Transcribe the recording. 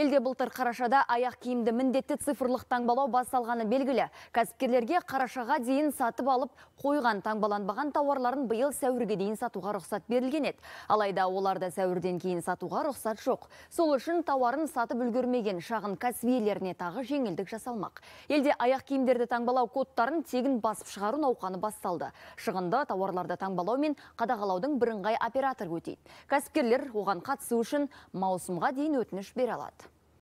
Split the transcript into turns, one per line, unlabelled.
Елде бұлтыр қарашада аяқ киімді міндетті цифрлық таңбалау басталғаны белгілі. Кәсіпкерлерге қарашаға дейін сатып алып қойған таңбаланбаған тауарларын биыл сәуірге дейін сатуға рұқсат берілген еді. Алайда оларды сәуірден кейін сатуға рұқсат жоқ. Сол үшін тауарын сатып үлгермеген шағын кәсіпкерлеріне тағы жеңілдік жасалмақ. Елде аяқ киімдерді таңбалау кодтарын тегін басып шығару науқаны басталды. Шығында тауарларды таңбалау мен қадағалаудың бірыңғай оператор өтейді. Кәсіпкерлер оған қатысу үшін маусымға дейін өтініш бере алады